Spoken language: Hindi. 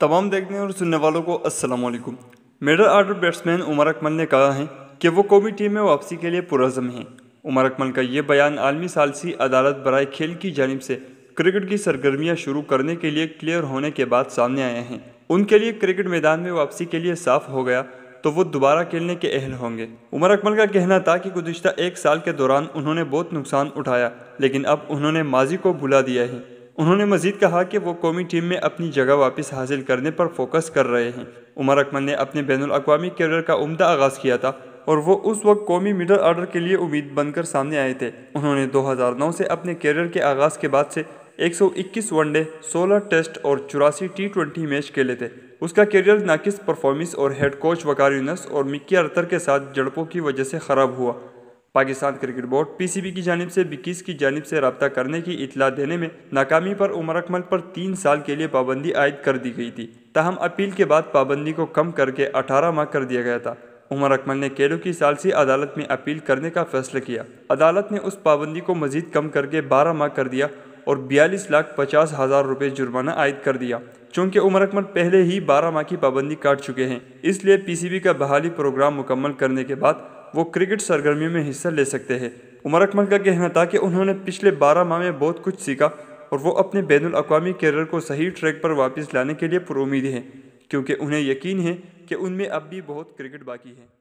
तमाम देखने और सुनने वालों को अस्सलाम वालेकुम middle order batsman Umar Akmal ने कहा है कि वो कौमी टीम में वापसी के लिए पुरजम हैं उमर अकमल का ये बयान आलमी सालसी अदालत बरए खेल की जानब से क्रिकेट की सरगर्मियाँ शुरू करने के लिए क्लियर होने के बाद सामने आए हैं उनके लिए क्रिकेट मैदान में वापसी के लिए साफ हो गया तो वो दोबारा खेलने के अहल होंगे उमर अकमल का कहना था कि गुजशत एक साल के दौरान उन्होंने बहुत नुकसान उठाया लेकिन अब उन्होंने माजी को भुला दिया है उन्होंने मजीद कहा कि वो कौमी टीम में अपनी जगह वापस हासिल करने पर फोकस कर रहे हैं उमर अकमल ने अपने बैन अवी करियर का उमदा आगाज़ किया था और वो उस वक्त कौमी मिडल आर्डर के लिए उम्मीद बनकर सामने आए थे उन्होंने 2009 से अपने करियर के आगाज़ के बाद से 121 वनडे 16 टेस्ट और चौरासी टी ट्वेंटी मैच खेले थे उसका करियर नाकिस परफॉर्मेंस और हेड कोच वकार यूनस और मिक्की अर्थर के साथ जड़पों की वजह से ख़राब हुआ पाकिस्तान क्रिकेट बोर्ड पीसीबी की जानब से बिकीस की जानब से रबता करने की इतला देने में नाकामी पर उमर अकमल पर तीन साल के लिए पाबंदी आयद कर दी गई थी तहम अपील के बाद पाबंदी को कम करके अठारह माह कर दिया गया था उमर अकमल ने केलो की सालसी अदालत में अपील करने का फैसला किया अदालत ने उस पाबंदी को मजीद कम करके बारह माह कर दिया और बयालीस लाख पचास हज़ार रुपये जुर्माना आयद कर दिया चूंकि उमर अकमल पहले ही बारह माह की पाबंदी काट चुके हैं इसलिए पीसीबी का बहाली प्रोग्राम मुकम्मल करने के बाद वो क्रिकेट सरगर्मियों में हिस्सा ले सकते हैं उमर अकमल का कहना था कि उन्होंने पिछले बारह माह में बहुत कुछ सीखा और वो अपने बैन अवी करियर को सही ट्रैक पर वापस लाने के लिए पुरुमीद हैं क्योंकि उन्हें यकीन है कि उनमें अब भी बहुत क्रिकेट बाकी है